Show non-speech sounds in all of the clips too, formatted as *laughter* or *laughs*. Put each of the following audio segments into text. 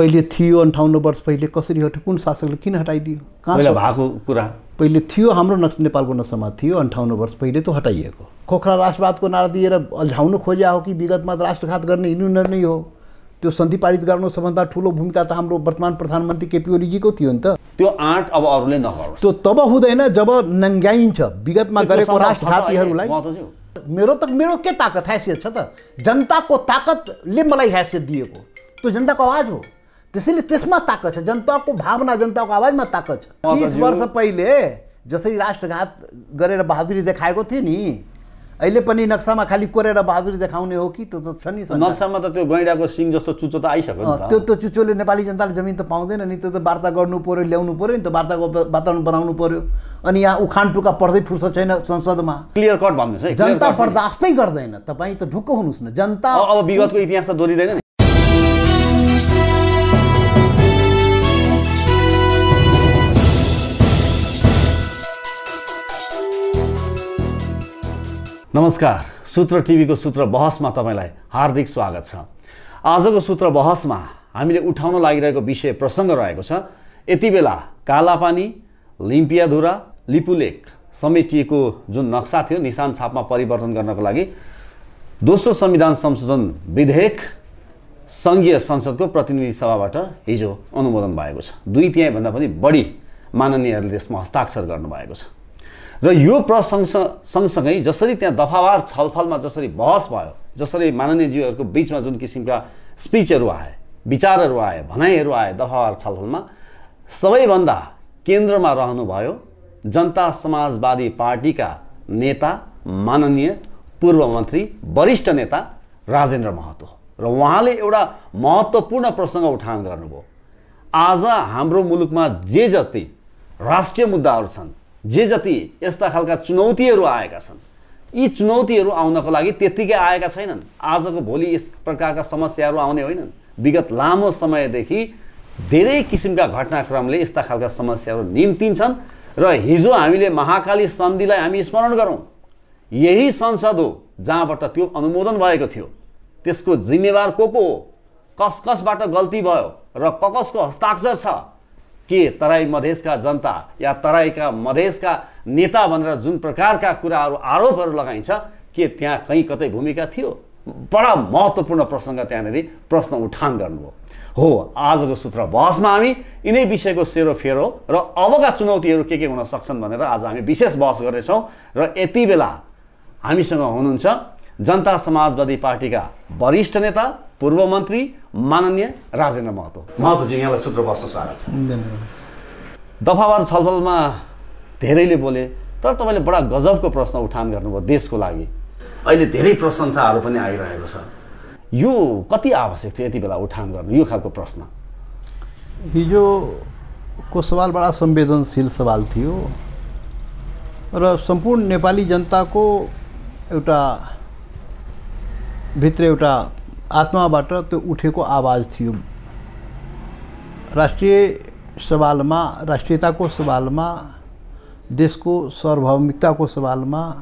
पहिले थियो अन्ठाउन्न वर्ष पहिले कसरी हट्यो कुन शासकले किन हटाइदियो कहाँ भएको कुरा पहिले थियो हाम्रो नक्सा नेपालको नक्सामा थियो अन्ठाउन्न वर्ष पहिले त हटाइएको खोखरा राष्ट्रवादको नारा दिएर अल्झाउनु खोज्या हो कि विगतमा राष्ट्रघात गर्ने हिँड्नु निर्णय हो त्यो सन्धि पारित गर्नु सबभन्दा ठुलो भूमिका त हाम्रो वर्तमान प्रधानमन्त्री केपी ओलीजीको थियो नि त त्यो आँट अब अरूले नगर त्यो तब हुँदैन जब नङ्ग्याइन्छ विगतमा गरेको राष्ट्रघातीहरूलाई मेरो त मेरो के ताकत हैसियत छ त जनताको ताकतले मलाई हैसियत दिएको त्यो जनताको आवाज हो त्यसैले त्यसमा ताकत छ जनताको भावना जनताको आवाजमा ताकत छ तिस वर्ष पहिले जसरी राष्ट्रघात गरेर बहादुरी देखाएको थियो नि अहिले पनि नक्सामा खालि कोरेर बहादुरी देखाउने हो कि त्यो त छ नि नक्सामा त त्यो गैँडाको सिङ जस्तो चुच्चो त आइसक्यो त्यो त चुच्चोले नेपाली जनताले जमिन त पाउँदैन नि त्यो त वार्ता गर्नु पऱ्यो ल्याउनु पऱ्यो नि त वार्ताको वातावरण बनाउनु पऱ्यो अनि यहाँ उखान टुका पर्दै फुर्सद छैन संसदमा क्लियर कट भन्नुहोस् है जनता बर्दास्तै गर्दैन तपाईँ त ढुक्क हुनुहोस् न जनता अब विगतको इतिहास त दोहोरिँदैन नमस्कार सूत्र टिभीको सूत्र बहसमा तपाईँलाई हार्दिक स्वागत छ आजको सूत्र बहसमा हामीले उठाउन लागिरहेको विषय प्रसङ्ग रहेको छ यति बेला कालापानी लिम्पियाधुरा लिपुलेक समेटिएको जुन नक्सा थियो निशान छापमा परिवर्तन गर्नको लागि दोस्रो संविधान संशोधन विधेयक सङ्घीय संसदको प्रतिनिधि सभाबाट हिजो अनुमोदन भएको छ दुई तिहाईभन्दा पनि बढी माननीयहरूले यसमा हस्ताक्षर गर्नुभएको छ र यो प्रसङ्ग सँगसँगै जसरी त्यहाँ दफावार छलफलमा जसरी बहस भयो जसरी माननीयज्यूहरूको बिचमा जुन किसिमका स्पिचहरू आए विचारहरू आए भनाइहरू आए दफावार छलफलमा सबैभन्दा केन्द्रमा रहनुभयो जनता समाजवादी पार्टीका नेता माननीय पूर्व मन्त्री वरिष्ठ नेता राजेन्द्र महतो र उहाँले एउटा महत्त्वपूर्ण प्रसङ्ग उठान गर्नुभयो आज हाम्रो मुलुकमा जे जति राष्ट्रिय मुद्दाहरू छन् जे जति यस्ता खालका चुनौतीहरू आएका छन् यी चुनौतीहरू आउनको लागि त्यत्तिकै आएका छैनन् आजको भोलि यस प्रकारका समस्याहरू आउने होइनन् विगत लामो समयदेखि धेरै किसिमका घटनाक्रमले यस्ता खालका समस्याहरू निम्तिन्छन् र हिजो हामीले महाकाली सन्धिलाई हामी स्मरण गरौँ यही संसद हो जहाँबाट त्यो अनुमोदन भएको थियो त्यसको जिम्मेवार को को हो कस कसबाट गल्ती भयो र क कसको हस्ताक्षर छ के तराई मधेसका जनता या तराईका मधेसका नेता भनेर जुन प्रकारका कुराहरू आरोपहरू लगाइन्छ के त्यहाँ कहीँ कतै भूमिका थियो बडा महत्त्वपूर्ण प्रसङ्ग त्यहाँनिर प्रश्न उठान गर्नुभयो हो आजको सूत्र बहसमा हामी यिनै विषयको सेरोफेरो र अबका चुनौतीहरू के के हुन सक्छन् भनेर आज हामी विशेष बहस गर्नेछौँ र यति बेला हामीसँग हुनुहुन्छ जनता समाजवादी पार्टीका वरिष्ठ नेता पूर्व मन्त्री माननीय राजेन्द्र महतो महतोजी यहाँलाई सूत्र स्वागत छ दफावार छलफलमा धेरैले बोले तर तपाईँले बडा गजबको प्रश्न उठान गर्नुभयो देशको लागि अहिले धेरै प्रशंसाहरू पनि आइरहेको छ यो कति आवश्यक थियो यति बेला उठान गर्नु यो खालको प्रश्न हिजोको सवाल बडा संवेदनशील सवाल थियो र सम्पूर्ण नेपाली जनताको एउटा भित्र एउटा आत्माबाट तो उठे आवाज थी राष्ट्रीय सवाल सवाल में में राष्ट्रीयता को देश को सार्वभौमिकता को सवाल में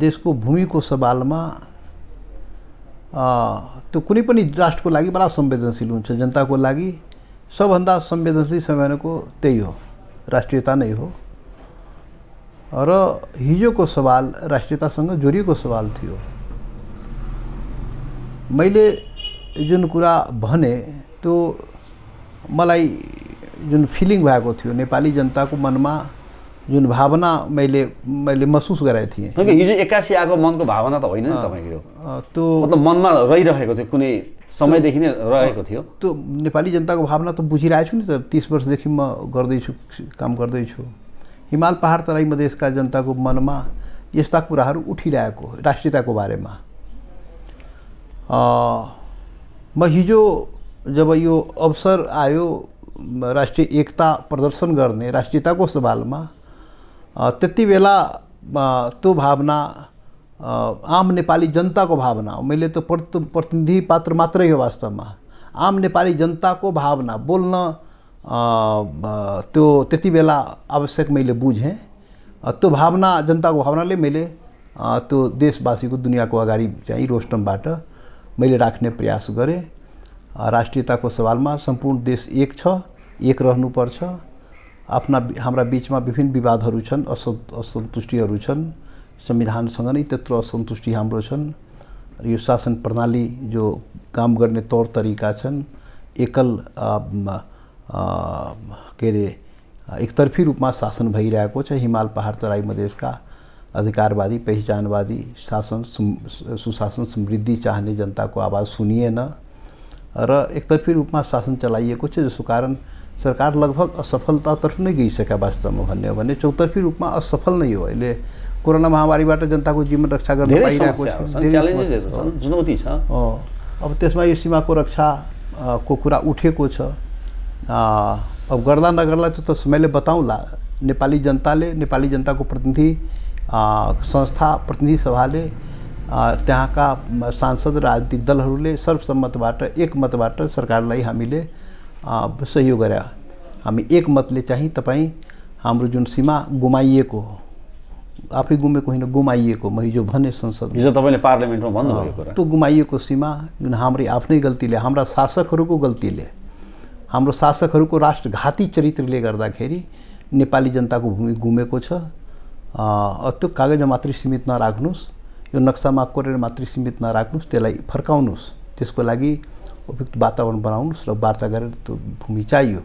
देश को भूमि को सवाल में तो कुछ राष्ट्र को लगी बडा संवेदनशील हो जनता को लगी सब भाग संवेदनशील समय त्यही हो राष्ट्रीयता नहीं हो रिजो को सवाल जोड़ को सवाल थी मैले जुन कुरा भने त्यो मलाई जुन फिलिङ भएको थियो नेपाली जनताको मनमा जुन भावना मैले मैले महसुस गराएको थिएँ हिजो एक्कासी आएको मनको भावना त होइन नि तपाईँको त्यो मतलब मनमा रहिरहेको थियो कुनै समयदेखि नै रहेको थियो त्यो नेपाली जनताको भावना त बुझिरहेको छु नि त तिस वर्षदेखि म गर्दैछु काम गर्दैछु हिमाल पहाड तराई मधेसका जनताको मनमा यस्ता कुराहरू उठिरहेको राष्ट्रियताको बारेमा म हिजो जब यो अवसर आयो राष्ट्रीय एकता प्रदर्शन करने को सवाल में त्यति बेला तो भावना आम नेपाली जनता को भावना मैं तो प्रति प्रतिनिधि पात्र मत हो वास्तव में आम नेपाली को भावना बोलना तो त्यति बेला आवश्यक मैं बुझे तो भावना मैं तो देशवासी को दुनिया को अगड़ी चाहिए रोस्टम रोस्टमबाट मैले राख्ने प्रयास गरेँ राष्ट्रियताको सवालमा सम्पूर्ण देश एक छ एक रहनुपर्छ आफ्ना हाम्रा बिचमा विभिन्न विवादहरू छन् अस असन्तुष्टिहरू छन् संविधानसँग नै त्यत्रो असन्तुष्टि हाम्रो छन् यो शासन प्रणाली जो काम गर्ने तौर तरिका छन् एकल के अरे एकतर्फी रूपमा शासन भइरहेको छ हिमाल पहाड तराई मधेसका अधिकारवादी पहचानवादी शासन सुशासन समृद्धि चाहने जनताको आवाज सुनिएन र एकतर्फी रूपमा शासन चलाइएको छ जसको कारण सरकार लगभग असफलतातर्फ नै गइसके वास्तवमा भन्ने हो भने चौतर्फी रूपमा असफल नै हो अहिले कोरोना महामारीबाट जनताको जीवन रक्षा गर्न पाइरहेको छ चुनौती छ अब त्यसमा यो सीमाको रक्षा को कुरा उठेको छ अब गर्दा नगर्ला त्यो त समयले बताउँला नेपाली जनताले नेपाली जनताको प्रतिनिधि संस्था प्रतिनिधि सभाले त्यहाँका सांसद राजनीतिक दलहरूले सर्वसम्मतबाट एकमतबाट सरकारलाई हामीले सहयोग गरे हामी एकमतले चाहिँ तपाईँ हाम्रो जुन सीमा गुमाइएको हो आफै गुमेको होइन गुमाइएको म हिजो भने संसद हिजो तपाईँले पार्लियामेन्टमा भन्नुभएको त्यो गुमाइएको सीमा जुन हाम्रै आफ्नै गल्तीले हाम्रा शासकहरूको गल्तीले हाम्रो शासकहरूको राष्ट्रघाती चरित्रले गर्दाखेरि नेपाली जनताको भूमि गुमेको छ त्यो कागजमा मात्रै सीमित नराख्नुहोस् यो नक्सामा कोरेर मात्रै सीमित नराख्नुहोस् त्यसलाई फर्काउनुहोस् त्यसको लागि उपयुक्त वातावरण बनाउनुहोस् र वार्ता गरेर त्यो भूमि चाहियो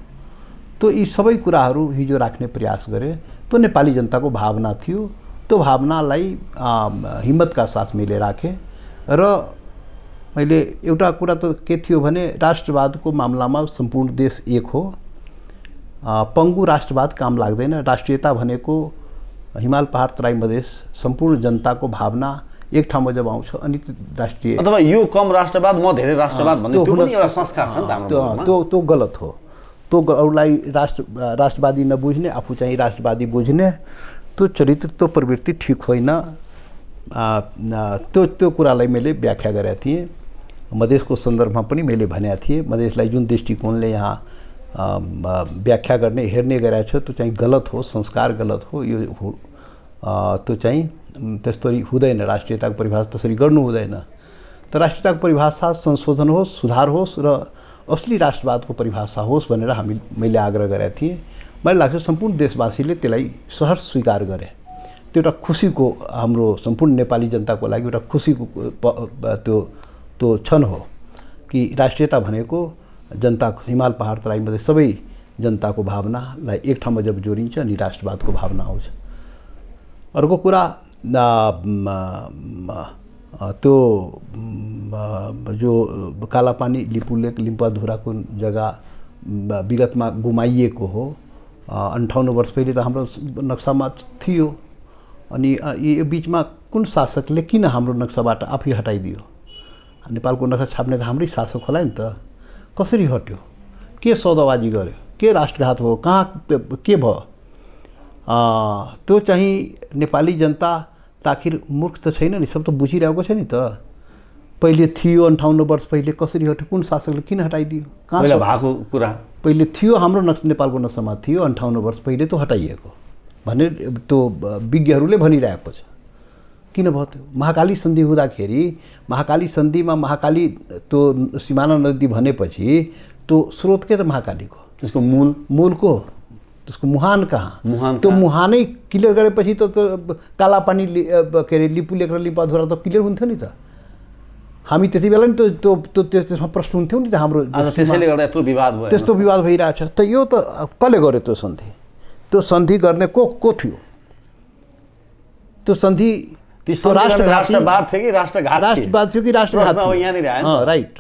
त्यो यी सबै कुराहरू हिजो राख्ने प्रयास गरे त्यो नेपाली जनताको भावना थियो त्यो भावनालाई हिम्मतका साथ मैले राखेँ र मैले एउटा कुरा त के थियो भने राष्ट्रवादको मामलामा सम्पूर्ण देश एक हो पङ्गु राष्ट्रवाद काम लाग्दैन राष्ट्रियता भनेको हिमाल पहाड तराई मधेस सम्पूर्ण जनताको भावना एक ठाउँमा जब आउँछ अनि त्यो राष्ट्रिय अथवा यो कम राष्ट्रवाद म धेरै राष्ट्रवाद भन्ने त्यो पनि एउटा संस्कार छ नि त त्यो त्यो गलत हो त्यो अरूलाई राष्ट्र राष्ट्रवादी नबुझ्ने आफू चाहिँ राष्ट्रवादी बुझ्ने त्यो चरित्र त्यो प्रवृत्ति ठिक होइन त्यो त्यो कुरालाई मैले व्याख्या गरेका थिएँ मधेसको सन्दर्भमा पनि मैले भनेको थिएँ मधेसलाई जुन दृष्टिकोणले यहाँ व्याख्या गर्ने हेर्ने गराएको छ त्यो चाहिँ गलत हो संस्कार गलत हो यो हो त्यो चाहिँ त्यस्तो हुँदैन राष्ट्रियताको परिभाषा त्यसरी गर्नु हुँदैन त राष्ट्रियताको परिभाषा संशोधन होस् सुधार होस् र असली राष्ट्रवादको परिभाषा होस् भनेर हामी मैले आग्रह गरेका थिएँ मलाई लाग्छ सम्पूर्ण देशवासीले त्यसलाई सहर स्वीकार गरे त्यो एउटा खुसीको हाम्रो सम्पूर्ण नेपाली जनताको लागि एउटा खुसीको त्यो त्यो क्षण हो कि राष्ट्रियता भनेको जनताको हिमाल पहाड तराई मात्रै सबै जनताको भावनालाई एक ठाउँमा जब जोडिन्छ अनि राष्ट्रवादको भावना आउँछ अर्को कुरा त्यो जो कालापानी लिपुलेक लिम्पाधुराको जग्गा विगतमा गुमाइएको हो अन्ठाउन्न वर्ष पहिले त हाम्रो नक्सामा थियो अनि यो बिचमा कुन शासकले किन हाम्रो नक्साबाट आफै हटाइदियो नेपालको नक्सा छाप्ने त हाम्रै शासक होला नि त कसरी हट्यो के सौदाबाजी गर्यो के राष्ट्रघात भयो कहाँ के भयो त्यो चाहिँ नेपाली जनता ताखिर मूर्ख त छैन नि सब त बुझिरहेको छ नि त पहिले थियो अन्ठाउन्न वर्ष पहिले कसरी हट्यो कुन शासकले किन हटाइदियो कहाँ भएको कुरा पहिले थियो हाम्रो नक्स नेपालको नक्सामा थियो अन्ठाउन्न वर्ष पहिले त हटाइएको भनेर त्यो विज्ञहरूले भनिरहेको छ किन भयो त्यो महाकाली सन्धि हुँदाखेरि महाकाली सन्धिमा महाकाली त्यो सिमाना नदी भनेपछि त्यो स्रोतकै त महाकालीको त्यसको मूल मूलको त्यसको मुहान कहाँ मुहान त्यो मुहानै क्लियर गरेपछि त काला पानी के अरे लिपु लेखेर लिपा धुरा त क्लियर हुन्थ्यो नि त हामी त्यति बेला नि त्यो त्यो त्यसमा प्रश्न हुन्थ्यो नि त हाम्रो त्यसैले गर्दा यत्रो विवाद भयो त्यस्तो विवाद भइरहेछ त यो त कसले गर्यो त्यो सन्धि त्यो सन्धि गर्ने को को थियो त्यो सन्धि त्यो राष्ट्रवाद थियो कि राष्ट्रघात राष्ट्रवाद थियो कि राष्ट्रघात यहाँनिर आयो राइट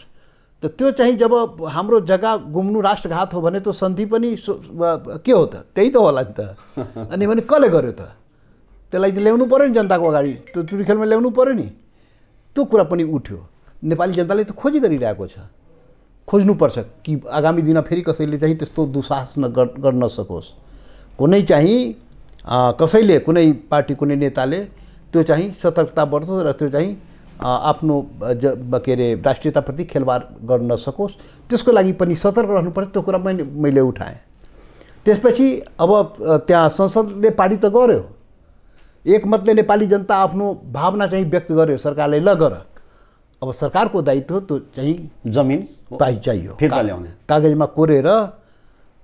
त त्यो चाहिँ जब हाम्रो जग्गा घुम्नु राष्ट्रघात हो भने त्यो सन्धि पनि के हो त त्यही त होला नि त *laughs* अनि भने कसले गर्यो त त्यसलाई त ल्याउनु पऱ्यो नि जनताको अगाडि त्यो चुरीखेलमा ल्याउनु पऱ्यो नि त्यो कुरा पनि उठ्यो नेपाली जनताले त खोजी गरिरहेको छ खोज्नुपर्छ कि आगामी दिनमा फेरि कसैले चाहिँ त्यस्तो दुसाहस गर्न सकोस् कुनै चाहिँ कसैले कुनै पार्टी कुनै नेताले त्यो चाहिँ सतर्कता बढ्छ र त्यो चाहिँ आफ्नो ज के अरे राष्ट्रियताप्रति खेलवाड गर्न नसकोस् त्यसको लागि पनि सतर्क रहनु पर्छ त्यो कुरा मैले मैले उठाएँ त्यसपछि अब त्यहाँ संसदले पारित त गर्यो एकमतले नेपाली जनता आफ्नो भावना चाहिँ व्यक्त गर्यो सरकारले ल गर अब सरकारको दायित्व त्यो चाहिँ जमिन चाहियो कागजमा कोरेर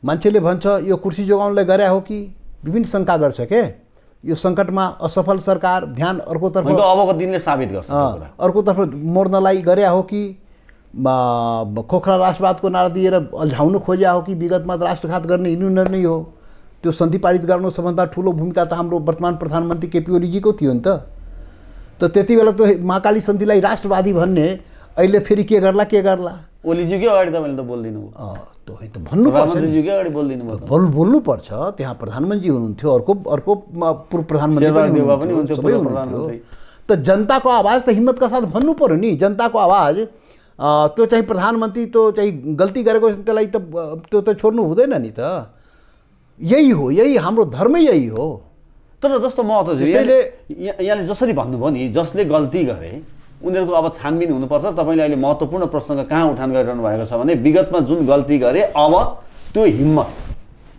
मान्छेले भन्छ यो कुर्सी जोगाउनलाई गरे हो कि विभिन्न शङ्का गर्छ के यो सङ्कटमा असफल सरकार ध्यान अर्कोतर्फ अबको दिनले साबित गर्छ अर्कोतर्फ मोर्नलाई गरे हो कि खोखरा राष्ट्रवादको नारा दिएर अल्झाउनु खोज्या हो कि विगतमा राष्ट्रघात गर्ने हिँड्नु निर्णय हो त्यो सन्धि पारित गर्नु सबभन्दा ठुलो भूमिका त हाम्रो वर्तमान प्रधानमन्त्री केपी ओलीजीको थियो नि त त त्यति बेला त महाकाली सन्धिलाई राष्ट्रवादी भन्ने अहिले फेरि के गर्ला के गर्ला ओलीज्यूकै अगाडि तपाईँले त बोलिदिनु भयो त भन्नु अगाडि बोलिदिनु भयो बोल्नु बोल्नुपर्छ त्यहाँ प्रधानमन्त्री हुनुहुन्थ्यो अर्को अर्को पूर्व प्रधानमन्त्री त जनताको आवाज त हिम्मतका साथ भन्नु पऱ्यो नि जनताको आवाज त्यो चाहिँ प्रधानमन्त्री त्यो चाहिँ गल्ती गरेको त्यसलाई त त्यो त छोड्नु हुँदैन नि त यही हो यही हाम्रो धर्मै यही हो तर जस्तो म महत्त्व यहाँले जसरी भन्नुभयो नि जसले गल्ती गरे उनीहरूको अब छानबिन हुनुपर्छ तपाईँले अहिले महत्त्वपूर्ण प्रसङ्ग कहाँ उठान गरिरहनु भएको छ भने विगतमा जुन गल्ती गरे अब त्यो हिम्मत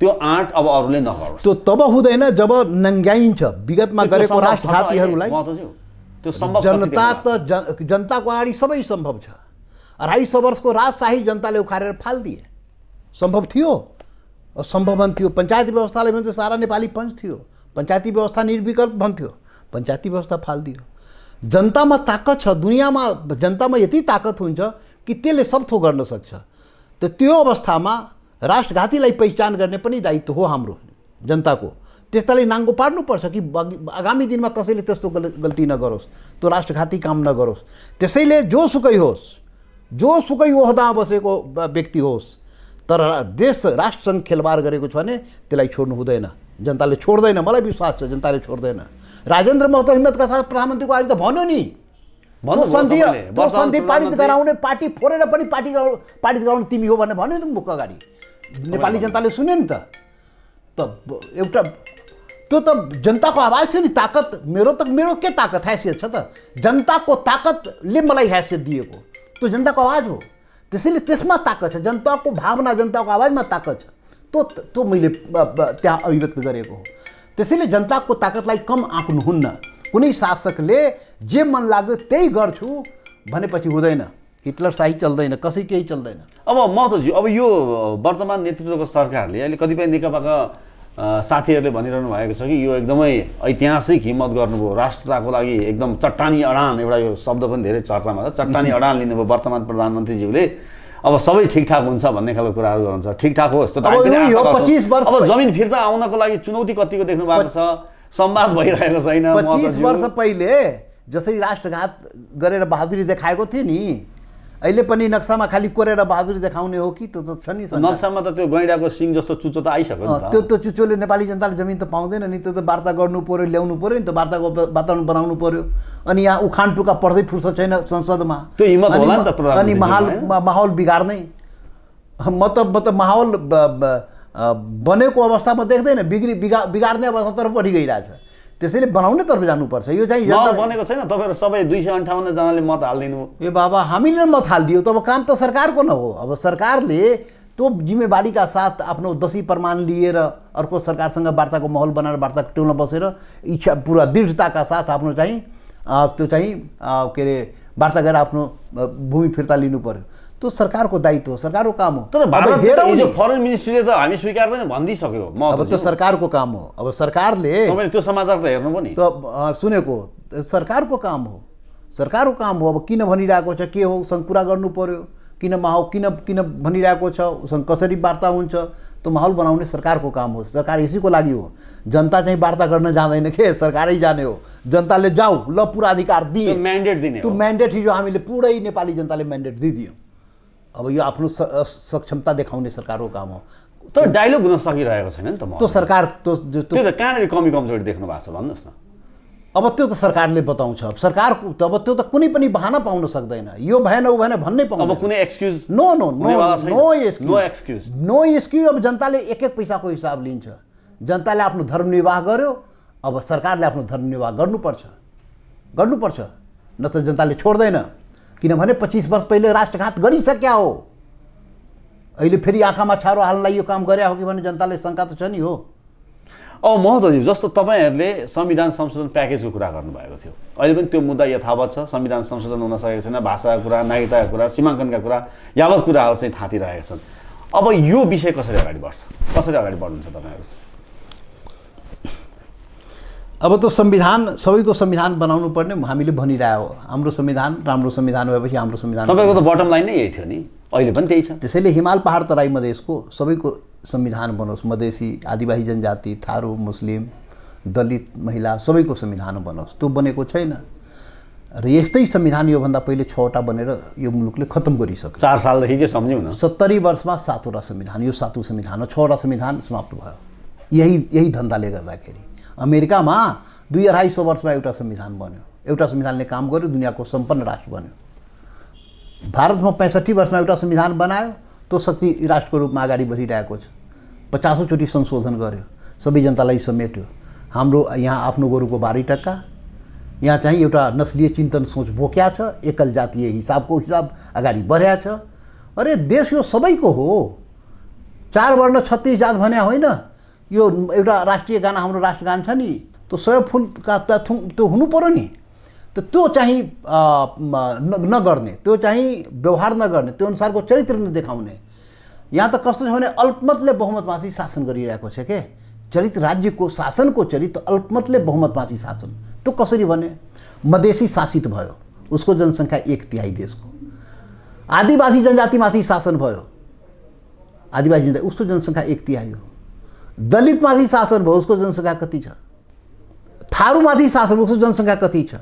त्यो आँट अब अरूले नगरोस् त्यो तब हुँदैन जब नङ्ग्याइन्छ विगतमा गरेको राष्ट्रघातीहरूलाई त्यो सम्भव जनता त जनताको अगाडि सबै सम्भव छ अढाई सौ वर्षको राजशाही जनताले उखारेर फालिदिए सम्भव थियो सम्भव भन्थ्यो पञ्चायती व्यवस्थाले भन्थ्यो सारा नेपाली पञ्च थियो पञ्चायती व्यवस्था निर्विकल्प भन्थ्यो पञ्चायती व्यवस्था फालिदियो जनतामा ताकत छ दुनियाँमा जनतामा यति ताकत हुन्छ कि त्यसले सब थो गर्न सक्छ त त्यो अवस्थामा राष्ट्रघातीलाई पहिचान गर्ने पनि दायित्व हो हाम्रो जनताको त्यस्तालाई नाङ्गो पार्नुपर्छ कि आगामी दिनमा कसैले त्यस्तो गल्ती नगरोस् त्यो राष्ट्रघाती काम नगरोस् त्यसैले जोसुकै होस् जोसुकै ओहदामा बसेको व्यक्ति होस् तर देश राष्ट्रसँग खेलबार गरेको छ भने त्यसलाई छोड्नु हुँदैन जनताले छोड्दैन मलाई विश्वास छ जनताले छोड्दैन राजेन्द्र महतो हिम्मतका साथ प्रधानमन्त्रीको अहिले त भन्यो नि सन्धि सन्धि पारित गराउने पार्टी फोरेर पनि पार्टी पारित गराउने तिमी हो भनेर भन्यो नि मुख अगाडि नेपाली जनताले सुन्यो नि त त एउटा त्यो त जनताको आवाज थियो नि ताकत मेरो त मेरो के ताकत ह्यासियत छ त जनताको ताकतले मलाई ह्यासियत दिएको त्यो जनताको आवाज हो त्यसैले त्यसमा ताकत छ जनताको भावना जनताको आवाजमा ताकत छ त्यो त्यो मैले त्यहाँ अभिव्यक्त गरेको हो त्यसैले जनताको ताकतलाई कम आँक्नुहुन्न कुनै शासकले जे मन लाग्यो त्यही गर्छु भनेपछि हुँदैन हिटलर साही चल्दैन कसै केही चल्दैन अब म महत्त्वज्यू अब यो वर्तमान नेतृत्वको सरकारले अहिले कतिपय नेकपाका साथीहरूले भनिरहनु भएको छ कि यो एकदमै ऐतिहासिक हिम्मत गर्नुभयो राष्ट्रताको लागि एकदम चट्टानी अडान एउटा यो शब्द पनि धेरै चर्चामा छ चट्टानी *laughs* अडान लिनुभयो वर्तमान प्रधानमन्त्रीज्यूले अब सबै ठिकठाक हुन्छ भन्ने खालको कुराहरू गर्नुहुन्छ ठिकठाक होस् त पच्चिस अब जमिन फिर्ता आउनको लागि चुनौती कतिको देख्नु भएको छ संवाद भइरहेको छैन पच्चिस वर्ष पहिले जसरी राष्ट्रघात गरेर बहादुरी देखाएको थियो नि अहिले पनि नक्सामा खालि कोरेर बहादुरी देखाउने हो कि त्यो त छ नि नक्सामा त त्यो गैँडाको सिङ जस्तो चुच्चो त आइसक्यो त्यो त चुच्चोले नेपाली जनताले जमिन त पाउँदैन नि त्यो त वार्ता गर्नु पऱ्यो ल्याउनु पऱ्यो नि त वार्ताको वातावरण बनाउनु पऱ्यो अनि यहाँ उखान टुका पढ्दै फुर्सद छैन संसदमा त्यो हिम्मत होला नि अनि माहौल माहौल बिगार्ने म त म त माहौल बनेको अवस्थामा देख्दैन बिग्री बिगा बिगार्ने बढी गइरहेछ त्यसैले बनाउनेतर्फ जानुपर्छ यो चाहिँ बनेको छैन तपाईँहरू सबै दुई सय अन्ठाउन्नजनाले मत हालिदिनु ए बाबा हामीले मत हालिदियो तब काम त सरकारको न हो अब सरकारले त्यो जिम्मेवारीका साथ आफ्नो दसी प्रमाण लिएर अर्को सरकारसँग वार्ताको माहौल बनाएर वार्ताको टेउन बसेर इच्छा पुरा दृढताका साथ आफ्नो चाहिँ त्यो चाहिँ के अरे वार्ता गरेर आफ्नो भूमि फिर्ता लिनु पऱ्यो त्यो सरकारको दायित्व हो सरकारको काम हो तर हेरौँ फरेन मिनिस्ट्रीले त हामी स्वीकार्दैन भनिदिइसक्यो म अब त्यो सरकारको काम हो अब सरकारले त्यो समाचार त हेर्नु पनि त सुनेको सरकारको काम हो सरकारको काम हो अब किन भनिरहेको छ के हो सँग कुरा गर्नु पर्यो किन माहौ किन किन भनिरहेको छ उसँग कसरी वार्ता हुन्छ त्यो माहौल बनाउने सरकारको काम हो सरकार यसैको लागि हो जनता चाहिँ वार्ता गर्न जाँदैन के सरकारै जाने हो जनताले जाऊ ल पुरा अधिकार दिए म्यान्डेट दिने त्यो म्यान्डेट हिजो हामीले पुरै नेपाली जनताले म्यान्डेट दिइदियौँ अब यो आफ्नो सक्षमता देखाउने सरकारको काम हो तर डाइलग हुन सकिरहेको छैन नि त त्यो सरकार त्यो त कहाँनिर कमी कमजोरी देख्नु भएको छ भन्नुहोस् न अब त्यो त सरकारले बताउँछ अब सरकार त अब त्यो त कुनै पनि बहाना पाउन सक्दैन यो भएन ऊ भएन भन्नै पाउँछ अब कुनै excuse no no no no excuse no excuse अब जनताले एक एक पैसाको हिसाब लिन्छ जनताले आफ्नो धर्म निर्वाह गर्यो अब सरकारले आफ्नो धर्म निर्वाह गर्नुपर्छ गर्नुपर्छ नत्र जनताले छोड्दैन किनभने पच्चिस वर्ष पहिले राष्ट्रघात गरिसक्या हो अहिले फेरि आँखामा छारो हाल्नलाई यो काम गरे हो कि भने जनताले शङ्का त छ नि हो अब महतोजी जस्तो तपाईँहरूले संविधान संशोधन प्याकेजको कुरा गर्नुभएको थियो अहिले पनि त्यो मुद्दा यथावत छ संविधान संशोधन हुन सकेको छैन भाषाको कुरा नागरिकताको कुरा सीमाङ्कनका कुरा यावत कुराहरू चाहिँ थाँतिरहेका छन् अब यो विषय कसरी अगाडि बढ्छ कसरी अगाडि बढ्नुहुन्छ तपाईँहरू अब त संविधान सबैको संविधान बनाउनु पर्ने हामीले भनिरहेको हो हाम्रो संविधान राम्रो संविधान भएपछि हाम्रो संविधान तपाईँको त बटम लाइन नै यही थियो नि अहिले पनि त्यही छ त्यसैले हिमाल पहाड तराई मधेसको सबैको संविधान बनोस् मधेसी आदिवासी जनजाति थारू मुस्लिम दलित महिला सबैको संविधान बनोस् त्यो बनेको छैन र यस्तै संविधान योभन्दा पहिले छवटा बनेर यो मुलुकले खत्तम गरिसक्यो चार सालदेखि के सम्झौँ न सत्तरी वर्षमा सातवटा संविधान यो सातौँ संविधान हो छवटा संविधान समाप्त भयो यही यही धन्दाले गर्दाखेरि अमेरिकामा दुई अढाई सौ वर्षमा एउटा संविधान बन्यो एउटा संविधानले काम गर्यो दुनियाँको सम्पन्न राष्ट्र बन्यो भारतमा पैँसठी वर्षमा एउटा संविधान बनायो त्यो शक्ति राष्ट्रको रूपमा अगाडि बढिरहेको छ पचासौँचोटि संशोधन गर्यो सबै जनतालाई समेट्यो हाम्रो यहाँ आफ्नो गोरुको बाह्रै टक्का यहाँ चाहिँ एउटा नस्लीय चिन्तन सोच बोक्या छ एकल जातीय हिसाबको हिसाब अगाडि बढ्या छ अरे देश यो सबैको हो चार वर्ण छत्तिस जात भन्या होइन यो एउटा राष्ट्रिय गाना हाम्रो राष्ट्रगान छ नि त्यो सय फुलका त त्यो हुनु पऱ्यो नि त त्यो चाहिँ नगर्ने त्यो चाहिँ व्यवहार नगर्ने त्यो अनुसारको चरित्र नदेखाउने यहाँ त कस्तो छ भने अल्पमतले बहुमतमाथि शासन गरिरहेको छ के चरित राज्यको शासनको चरित अल्पमतले बहुमतमाथि शासन त्यो कसरी भने मधेसी शासित भयो उसको जनसङ्ख्या एक तिहाई देशको आदिवासी जनजातिमाथि शासन भयो आदिवासी जनजाति उसको जनसङ्ख्या एक तिहाई हो दलितमाथि शासन भयो उसको जनसङ्ख्या कति छ थारूमाथि शासन भयो उसको जनसङ्ख्या कति छ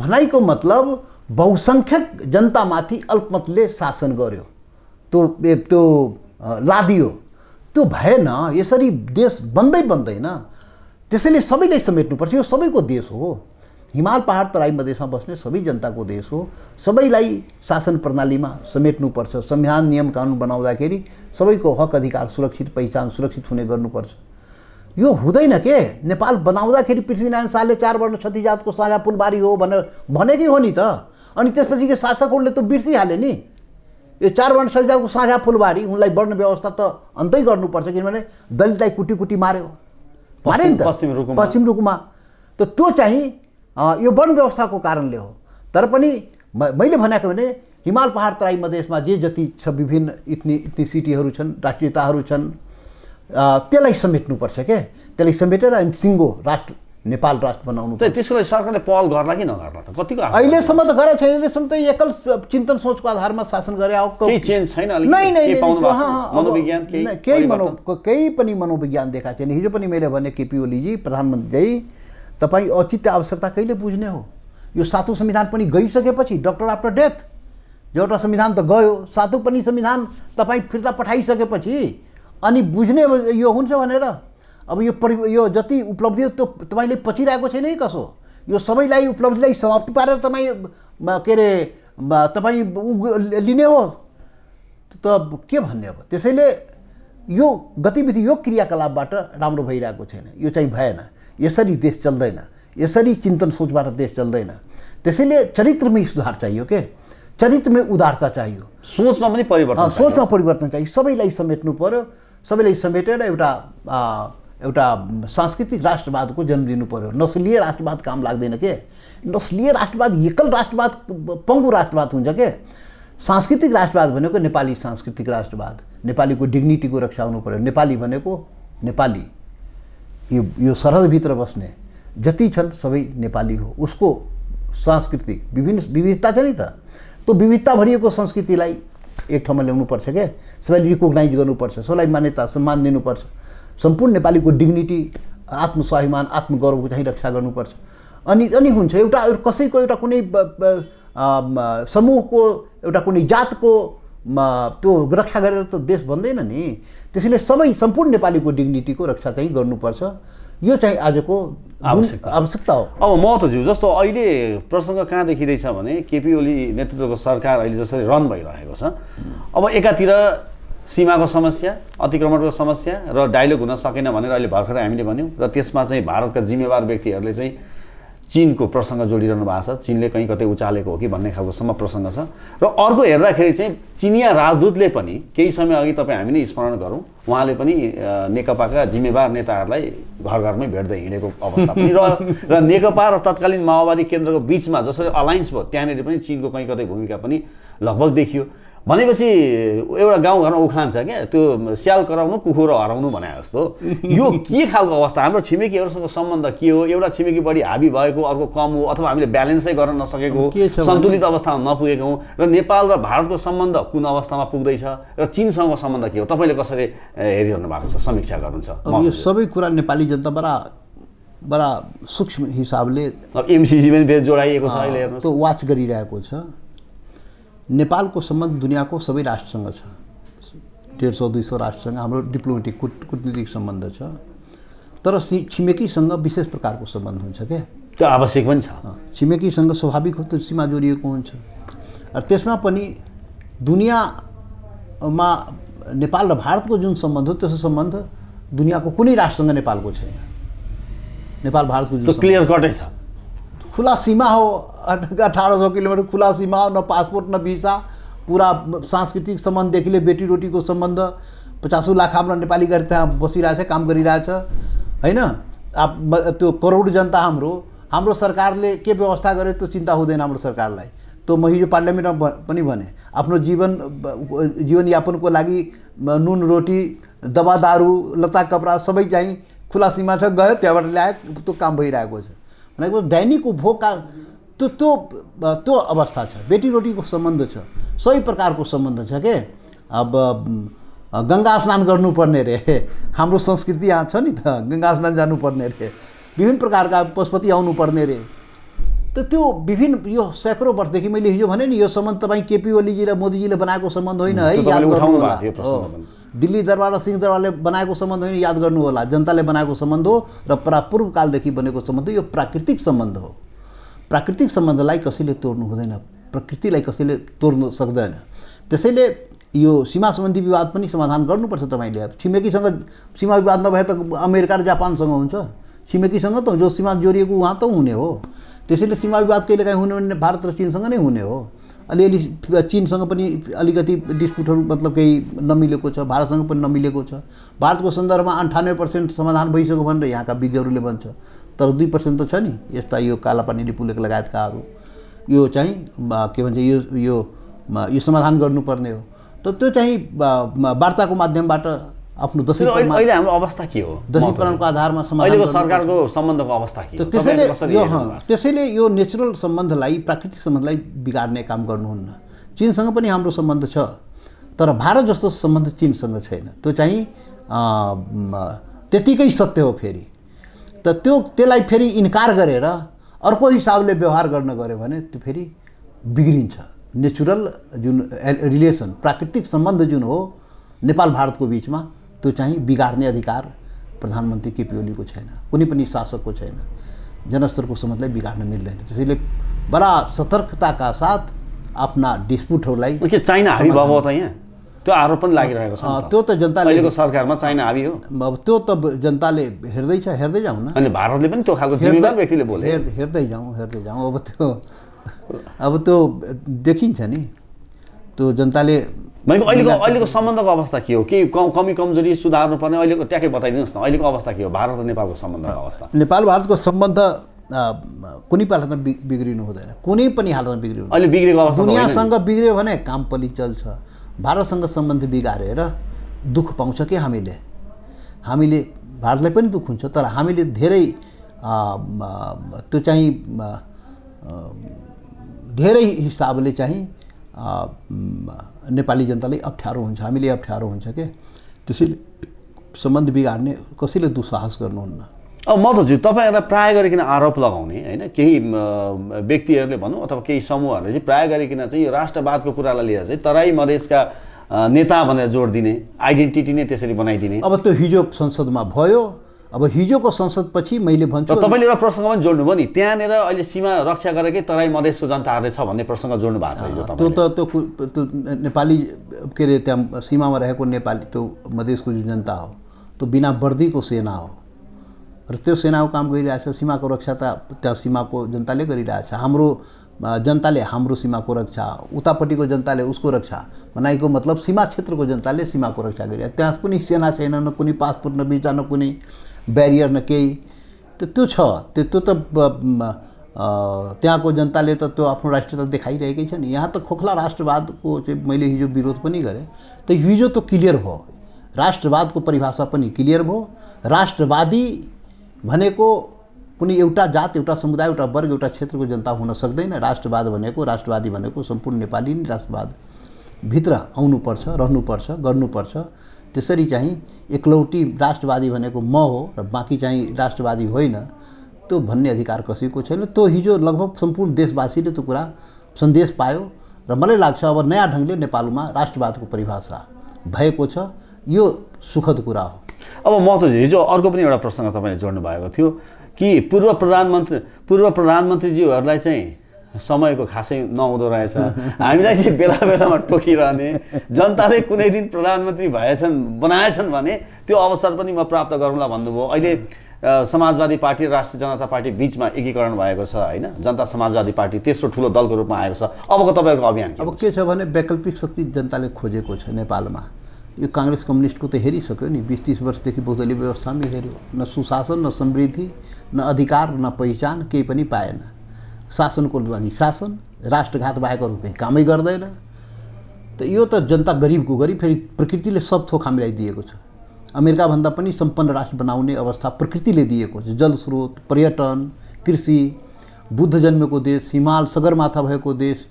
भनाइको मतलब बहुसङ्ख्यक जनतामाथि अल्पमतले शासन गर्यो त्यो त्यो लादियो त्यो भएन यसरी देश बन्दै बन्दैन त्यसैले सबैलाई समेट्नुपर्छ यो सबैको देश हो हिमाल पहाड तराई मधेसमा बस्ने सबै जनताको देश हो सबैलाई शासन प्रणालीमा समेट्नुपर्छ संविधान नियम कानुन बनाउँदाखेरि सबैको हक अधिकार सुरक्षित पहिचान सुरक्षित हुने गर्नुपर्छ यो हुँदैन के नेपाल बनाउँदाखेरि पृथ्वीनारायण शाहले चार वर्ण क्षति जातको साझा पुलबारी हो भनेर भनेकै हो नि त अनि त्यसपछि यो शासकहरूले त बिर्सिहाले नि यो चार वर्ण क्षति जातको साझा फुलबारी उनलाई वर्ण व्यवस्था त अन्तै गर्नुपर्छ किनभने दलितलाई कुटी कुटी मार्यो मारे नि त पश्चिम रुकुमा त त्यो चाहिँ यो वन व्यवस्थाको कारणले हो तर पनि मैले भनेको भने हिमाल पहाड तराई मधेसमा जे जति छ विभिन्न इत्नी सिटीहरू छन् राष्ट्रियताहरू छन् त्यसलाई समेट्नुपर्छ के त्यसलाई समेटेर हामी सिङ्गो राष्ट्र नेपाल राष्ट्र बनाउनु त्यसको लागि सरकारले पहल गर्ला कि नगर्ला त कतिको अहिलेसम्म त गरेको छैन अहिलेसम्म त एकल चिन्तन सोचको आधारमा शासन गरे केही चेन्ज छैन केही मनो केही पनि मनोविज्ञान देखाएको थिएन हिजो पनि मैले भने केपी ओलीजी प्रधानमन्त्रीजी तपाईँ औचित्य आवश्यकता कहिले बुझ्ने हो यो सातौँ संविधान पनि गइसकेपछि डक्टर आफ्टर डेथ एउटा संविधान त गयो सातौँ पनि संविधान तपाईँ फिर्ता पठाइसकेपछि अनि बुझ्ने यो हुन्छ भनेर अब यो परि यो जति उपलब्धि हो त्यो तपाईँले पचिरहेको छैन कसो यो सबैलाई उपलब्धिलाई समाप्त पारेर तपाईँ के अरे तपाईँ लिने हो त के भन्ने अब त्यसैले यो गतिविधि यो क्रियाकलापबाट राम्रो भइरहेको छैन यो चाहिँ भएन यसरी देश चल्दैन यसरी चिन्तन सोचबाट देश चल्दैन त्यसैले चरित्रमै सुधार चाहियो के चरित्रमै उदारता चाहियो सोचमा पनि परिवर्तन सोचमा परिवर्तन चाहियो सबैलाई समेट्नु पऱ्यो सबैलाई समेटेर एउटा एउटा सांस्कृतिक राष्ट्रवादको जन्म दिनु पऱ्यो नस्लीय राष्ट्रवाद काम लाग्दैन के नस्लीय राष्ट्रवाद एकल राष्ट्रवाद पङ्गु राष्ट्रवाद हुन्छ के सांस्कृतिक राष्ट्रवाद भनेको नेपाली सांस्कृतिक राष्ट्रवाद नेपालीको डिग्निटीको रक्षा हुनु पऱ्यो नेपाली भनेको नेपाली यो यो सरहदभित्र बस्ने जति छन् सबै नेपाली हो उसको सांस्कृतिक विभिन्न विविधता छ नि त त्यो विविधता भरिएको संस्कृतिलाई एक ठाउँमा ल्याउनुपर्छ क्या सबैले रिकगनाइज गर्नुपर्छ सबैलाई मान्यता सम्मान दिनुपर्छ सम्पूर्ण नेपालीको डिग्निटी आत्मस्वाभिमान आत्मगौरवको चाहिँ रक्षा गर्नुपर्छ अनि अनि हुन्छ एउटा कसैको एउटा कुनै समूहको एउटा कुनै जातको त्यो रक्षा गरेर त देश बन्दैन नि त्यसैले सबै सम्पूर्ण नेपालीको डिग्निटीको रक्षा चाहिँ गर्नुपर्छ यो चाहिँ आजको आवश्यकता आवश्यकता हो अब महत्त्वज्यू जस्तो अहिले प्रसङ्ग कहाँ देखिँदैछ भने केपी ओली नेतृत्वको सरकार अहिले जसरी रन भइरहेको छ अब एकातिर सीमाको समस्या अतिक्रमणको समस्या र डायलग हुन सकेन भनेर अहिले भर्खरै हामीले भन्यौँ र त्यसमा चाहिँ भारतका जिम्मेवार व्यक्तिहरूले चाहिँ चिनको प्रसङ्ग जोडिरहनु भएको छ चिनले कहीँ कतै उचालेको हो कि भन्ने खालकोसम्म प्रसङ्ग छ र अर्को हेर्दाखेरि चाहिँ चिनिया राजदूतले पनि केही समय अघि तपाईँ हामी नै स्मरण गरौँ उहाँले पनि नेकपाका जिम्मेवार नेताहरूलाई घर घरमै भेट्दै हिँडेको अवस्था पनि रह्यो र नेकपा र तत्कालीन माओवादी केन्द्रको बिचमा जसरी अलायन्स भयो त्यहाँनिर पनि चिनको कहीँ कतै भूमिका पनि लगभग देखियो भनेपछि एउटा गाउँघरमा छ क्या त्यो स्याल कराउनु कुखुरो हराउनु भने जस्तो यो *laughs* के खालको अवस्था हाम्रो छिमेकीहरूसँग सम्बन्ध के हो एउटा छिमेकी बढी हाबी भएको अर्को कम हो अथवा हामीले ब्यालेन्सै गर्न नसकेको सन्तुलित अवस्थामा नपुगेको हौँ र नेपाल र भारतको सम्बन्ध कुन अवस्थामा पुग्दैछ र चिनसँग सम्बन्ध के हो तपाईँले कसरी हेरिरहनु भएको छ समीक्षा गर्नुहुन्छ यो सबै कुरा नेपाली जनता बडा बडा सूक्ष्म हिसाबले एमसिसी पनि जोडाइएको छ अहिले वाच गरिरहेको छ नेपालको सम्बन्ध दुनियाँको सबै राष्ट्रसँग छ डेढ सौ दुई सौ राष्ट्रसँग हाम्रो डिप्लोमेटिक कुट कुटनीतिक सम्बन्ध छ तर सि छिमेकीसँग विशेष प्रकारको सम्बन्ध हुन्छ क्या त्यो आवश्यक पनि छ छिमेकीसँग स्वाभाविक हो त्यो सीमा जोडिएको हुन्छ र त्यसमा पनि दुनियाँमा नेपाल र भारतको जुन सम्बन्ध हो त्यसको सम्बन्ध दुनियाँको कुनै राष्ट्रसँग नेपालको छैन नेपाल भारतको जुन क्लियर कटै छ खुला सीमा हो अठार सौ किलोमिटर खुला सीमा हो न पासपोर्ट न भिसा पुरा सांस्कृतिक सम्बन्धदेखि लिए बेटी रोटीको सम्बन्ध पचासौँ लाख हाम्रो नेपाली गरी त्यहाँ बसिरहेछ काम गरिरहेछ होइन त्यो करोड जनता हाम्रो हाम्रो सरकारले के व्यवस्था गरे त्यो चिन्ता हुँदैन हाम्रो सरकारलाई त्यो म हिजो पार्लियामेन्टमा पनि भने आफ्नो जीवन जीवनयापनको लागि नुन रोटी दबा दारू लता कपडा सबै चाहिँ खुला सीमा छ गयो त्यहाँबाट ल्यायो त्यो काम भइरहेको छ भनेको दैनिक उपभोगका त्यो त्यो त्यो अवस्था छ बेटी रोटीको सम्बन्ध छ सबै प्रकारको सम्बन्ध छ के अब गङ्गा स्नान गर्नुपर्ने रे *laughs* हाम्रो संस्कृति यहाँ छ नि त गङ्गा स्नान जानुपर्ने रे विभिन्न प्रकारका पशुपति आउनुपर्ने रे त त्यो विभिन्न यो सैकडौँ वर्षदेखि मैले हिजो भने नि यो सम्बन्ध तपाईँ केपी ओलीजी र मोदीजीले बनाएको सम्बन्ध होइन है याद गर्नु दिल्ली दरबार र सिंह दरबारले बनाएको सम्बन्ध होइन याद गर्नु होला जनताले बनाएको सम्बन्ध हो र पूर्वकालदेखि बनेको सम्बन्ध यो प्राकृतिक सम्बन्ध हो प्राकृतिक सम्बन्धलाई कसैले तोड्नु हुँदैन प्रकृतिलाई कसैले तोड्नु सक्दैन त्यसैले यो सीमा सम्बन्धी विवाद पनि समाधान गर्नुपर्छ तपाईँले छिमेकीसँग सीमा विवाद नभए त अमेरिका र जापानसँग हुन्छ छिमेकीसँग त जो सीमा जोडिएको उहाँ त हुने हो त्यसैले सीमा विवाद कहिले काहीँ हुने भने भारत र चिनसँग नै हुने हो अलिअलि चिनसँग पनि अलिकति डिस्प्युटहरू मतलब केही नमिलेको छ भारतसँग पनि नमिलेको छ भारतको सन्दर्भमा अन्ठानब्बे पर्सेन्ट समाधान भइसक्यो भनेर यहाँका विज्ञहरूले भन्छ तर दुई पर्सेन्ट त छ नि यस्ता यो कालापानीले पुलेको लगायतकाहरू यो चाहिँ के भन्छ यो यो यो समाधान गर्नुपर्ने हो त त्यो चाहिँ वार्ताको माध्यमबाट आफ्नो दसैँ अहिले हाम्रो अवस्था के हो दशीकरणको आधारमा अहिलेको सरकारको सम्बन्धको अवस्था के हो त्यसैले त्यसैले यो नेचुरल सम्बन्धलाई प्राकृतिक सम्बन्धलाई बिगार्ने काम गर्नुहुन्न चिनसँग पनि हाम्रो सम्बन्ध छ तर भारत जस्तो सम्बन्ध चिनसँग छैन त्यो चाहिँ त्यतिकै सत्य हो फेरि त त्यो त्यसलाई फेरि इन्कार गरेर अर्को हिसाबले व्यवहार गर्न गऱ्यो भने त्यो फेरि बिग्रिन्छ नेचुरल जुन रिलेसन प्राकृतिक सम्बन्ध जुन हो नेपाल भारतको बिचमा त्यो चाहिँ बिगार्ने अधिकार प्रधानमन्त्री केपी ओलीको छैन कुनै पनि शासकको छैन जनस्तरको समाजलाई बिगार्न मिल्दैन त्यसैले बडा सतर्कताका साथ आफ्ना डिस्प्युटहरूलाई के चाइना हाबी भयो त यहाँ त्यो आरोप पनि लागिरहेको छ त्यो त जनताले अहिलेको सरकारमा चाइना हाबी हो अब त्यो त जनताले हेर्दैछ हेर्दै जाउँ न अनि भारतले पनि त्यो खालको जिम्मेदार व्यक्तिले बोले हेर्दै जाउँ हेर्दै जाउँ अब त्यो अब त्यो देखिन्छ नि त्यो जनताले भनेको अहिलेको अहिलेको सम्बन्धको अवस्था के हो के कमी कमजोरी पर्ने अहिलेको ट्याक्कै बताइदिनुहोस् न अहिलेको अवस्था के हो भारत र नेपालको सम्बन्धको अवस्था नेपाल भारतको सम्बन्ध कुनै पनि हालतमा बिग्रिनु हुँदैन कुनै पनि हालतमा बिग्रिनु अहिले बिग्रेको अवस्था दुनियाँसँग बिग्रियो भने काम पनि चल्छ भारतसँग सम्बन्ध बिगारेर दुःख पाउँछ कि हामीले हामीले भारतलाई पनि दुःख हुन्छ तर हामीले धेरै त्यो चाहिँ धेरै हिसाबले चाहिँ नेपाली जनतालाई अप्ठ्यारो हुन्छ हामीले अप्ठ्यारो हुन्छ के त्यसैले सम्बन्ध बिगार्ने कसैले दुस्साहस गर्नुहुन्न अब म त मधुजी तपाईँहरूलाई प्रायः गरिकन आरोप लगाउने होइन केही व्यक्तिहरूले भनौँ अथवा केही समूहहरूले चाहिँ प्रायः गरिकन चाहिँ यो राष्ट्रवादको कुरालाई लिएर चाहिँ तराई मधेसका नेता भनेर जोड दिने आइडेन्टिटी नै त्यसरी बनाइदिने अब त्यो हिजो संसदमा भयो अब हिजोको संसदपछि मैले भन्छु तपाईँले एउटा प्रसङ्ग पनि जोड्नुभयो नि त्यहाँनिर अहिले सीमा रक्षा गरेकै तराई मधेसको जनताहरूले छ भन्ने प्रसङ्ग जोड्नु भएको छ त्यो त त्यो नेपाली के अरे त्यहाँ सीमामा रहेको नेपाली त्यो मधेसको जुन जनता हो त्यो बिना वर्दीको सेना हो र त्यो सेनाको काम गरिरहेछ सीमाको रक्षा त त्यहाँ सीमाको जनताले गरिरहेछ हाम्रो जनताले हाम्रो सीमाको रक्षा उतापट्टिको जनताले उसको रक्षा भनाइको मतलब सीमा क्षेत्रको जनताले सीमाको रक्षा गरिरहेछ त्यहाँ कुनै सेना छैन न कुनै पासपोर्ट न न कुनै बैरियर न के तो तो त्यो त तो जनताले त त्यो आफ्नो राष्ट्रियता देखाइरहेकै यहाँ तो खोखला राष्ट्रवाद को मैं हिजो विरोध भी करें तो हिजो तो क्लियर राष्ट्रवाद को परिभाषा भी क्लियर भो राष्ट्रवादी को कुनै जात एवं समुदाय एउटा वर्ग क्षेत्र को जनता सकते हैं राष्ट्रवाद राष्ट्रवादी को संपूर्ण नेपाली राष्ट्रवादभित्र आउनुपर्छ रहनुपर्छ पर्च त्यसरी चाहिँ एकलौटी राष्ट्रवादी भनेको म हो र बाँकी चाहिँ राष्ट्रवादी होइन त्यो भन्ने अधिकार कसैको छैन त्यो हिजो लगभग सम्पूर्ण देशवासीले त्यो कुरा सन्देश पायो र मलाई लाग्छ अब नयाँ ढङ्गले नेपालमा राष्ट्रवादको परिभाषा भएको छ यो सुखद कुरा हो अब म त हिजो अर्को पनि एउटा प्रसङ्ग तपाईँले जोड्नु भएको थियो कि पूर्व प्रधानमन्त्री पूर्व प्रधानमन्त्रीज्यूहरूलाई चाहिँ समयको खासै नहुँदो रहेछ हामीलाई चाहिँ बेला बेलामा टोकिरहने जनताले कुनै दिन प्रधानमन्त्री भएछन् बनाएछन् भने त्यो अवसर पनि म प्राप्त गरौँला भन्नुभयो अहिले समाजवादी पार्टी र राष्ट्रिय जनता पार्टी बिचमा एकीकरण भएको छ होइन जनता समाजवादी पार्टी तेस्रो ठुलो दलको रूपमा आएको छ अबको तपाईँहरूको अभियान अब के छ भने वैकल्पिक शक्ति जनताले खोजेको छ नेपालमा यो काङ्ग्रेस कम्युनिस्टको त हेरिसक्यो नि बिस तिस वर्षदेखि बहुदलीय व्यवस्थामै हेऱ्यो न सुशासन न समृद्धि न अधिकार न पहिचान केही पनि पाएन शासनको लागि शासन राष्ट्रघात बाहेक अरू केही कामै गर्दैन त यो त जनता गरिबको गरिब फेरि प्रकृतिले सब थोक हामीलाई दिएको छ अमेरिकाभन्दा पनि सम्पन्न राष्ट्र बनाउने अवस्था प्रकृतिले दिएको छ जल स्रोत पर्यटन कृषि बुद्ध जन्मेको देश हिमाल सगरमाथा भएको देश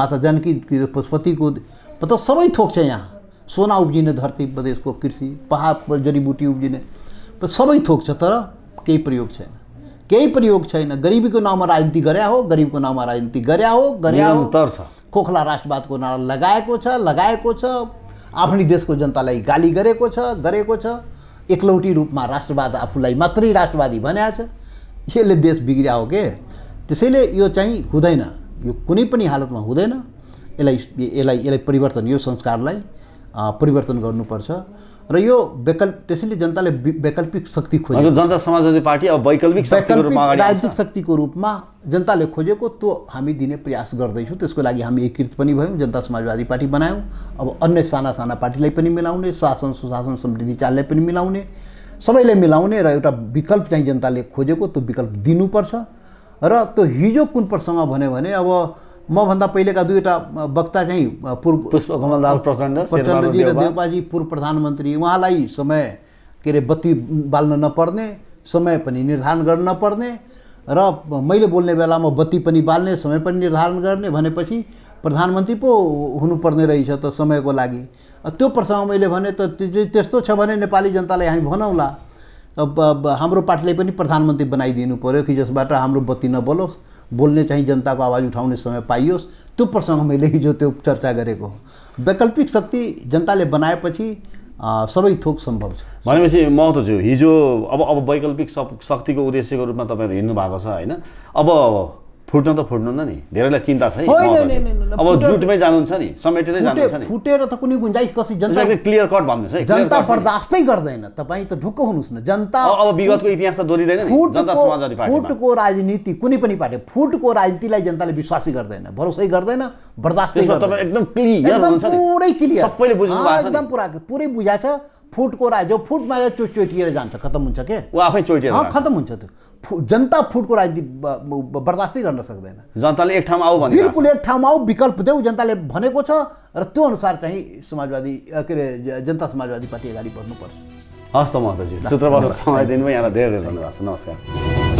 माता जानकी पशुपतिको मतलब सबै थोक छ यहाँ सोना उब्जिने धरती प्रदेशको कृषि पहाड जडीबुटी उब्जिने सबै थोक छ तर केही प्रयोग छैन केही प्रयोग छैन गरिबीको नाउँमा राजनीति गरे हो गरिबको नाउँमा राजनीति गरे हो गरे हो छ खोखला राष्ट्रवादको नारा लगाएको छ लगाएको छ आफ्नै देशको जनतालाई गाली गरेको छ गरेको छ एकलौटी रूपमा राष्ट्रवाद आफूलाई मात्रै राष्ट्रवादी भनेको छ यसले देश बिग्रिया हो के त्यसैले यो चाहिँ हुँदैन यो कुनै पनि हालतमा हुँदैन यसलाई यसलाई यसलाई परिवर्तन यो संस्कारलाई परिवर्तन गर्नुपर्छ र यो वैकल्प त्यसैले जनताले वैकल्पिक शक्ति खोज्यो जनता समाजवादी पार्टी अब वैकल्पिक वैकल्पिक राजनीतिक शक्तिको रूपमा जनताले खोजेको त्यो हामी दिने प्रयास गर्दैछौँ त्यसको लागि हामी एकीकृत पनि भयौँ जनता समाजवादी पार्टी बनायौँ अब अन्य साना साना पार्टीलाई पनि मिलाउने शासन सुशासन समृद्धि चाललाई पनि मिलाउने सबैलाई मिलाउने र एउटा विकल्प चाहिँ जनताले खोजेको त्यो विकल्प दिनुपर्छ र त्यो हिजो कुन प्रसङ्ग भन्यो भने अब मभन्दा पहिलेका दुईवटा वक्ता चाहिँ पूर्व पुष्प प्रचण्ड प्रचण्डजी र देवपाजी पूर्व प्रधानमन्त्री उहाँलाई समय के अरे बत्ती बाल्न नपर्ने समय पनि निर्धारण गर्न नपर्ने र मैले बोल्ने बेलामा बत्ती पनि बाल्ने समय पनि निर्धारण गर्ने भनेपछि प्रधानमन्त्री पो हुनुपर्ने रहेछ त समयको लागि त्यो प्रसङ्ग मैले भने त त्यस्तो छ भने नेपाली जनतालाई हामी भनौँला हाम्रो पार्टीले पनि प्रधानमन्त्री बनाइदिनु पऱ्यो कि जसबाट हाम्रो बत्ती नबलोस् बोल्ने चाहिँ जनताको आवाज उठाउने समय पाइयोस् त्यो प्रसङ्ग मैले हिजो त्यो चर्चा गरेको हो वैकल्पिक शक्ति जनताले बनाएपछि सबै थोक सम्भव छ भनेपछि छु हिजो अब अब वैकल्पिक शक्तिको उद्देश्यको रूपमा तपाईँहरू हिँड्नु भएको छ होइन अब फुट्न त फुट्नु नि धेरैलाई चिन्ता छ अब जुटमै जानुहुन्छ नि समेटेरै जानुहुन्छ नि फुटेर त कुनै गुन्जाइस कसै जनता क्लियर कट भन्नुहोस् है जनता बर्दास्तै गर्दैन तपाईँ त ढुक्क हुनुहोस् न जनता अब विगतको इतिहास त दोहोरिँदैन जनता समाजवादी पार्टी फुटको राजनीति कुनै पनि पार्टी फुटको राजनीतिलाई जनताले विश्वासै गर्दैन भरोसै गर्दैन बर्दास्तै गर्दैन एकदम क्लियर हुनुहुन्छ पुरै क्लियर सबैले बुझ्नु भएको छ एकदम पुरा पुरै बुझाएको छ फुटको राज फुटमा चोटिएर जान्छ खतम हुन्छ के ऊ आफै चोटिएर खतम हुन्छ त्यो जनता फुटको राजनीति बर्दास्तै गर्न सक्दैन जनताले एक ठाउँमा आऊ भने बिल्कुल एक ठाउँमा आऊ विकल्प देऊ जनताले भनेको छ र त्यो अनुसार चाहिँ समाजवादी के अरे जनता समाजवादी पार्टी अगाडि बढ्नुपर्छ हस् त सूत्रबाट समय दिनुभयो यहाँलाई धेरै धेरै धन्यवाद नमस्कार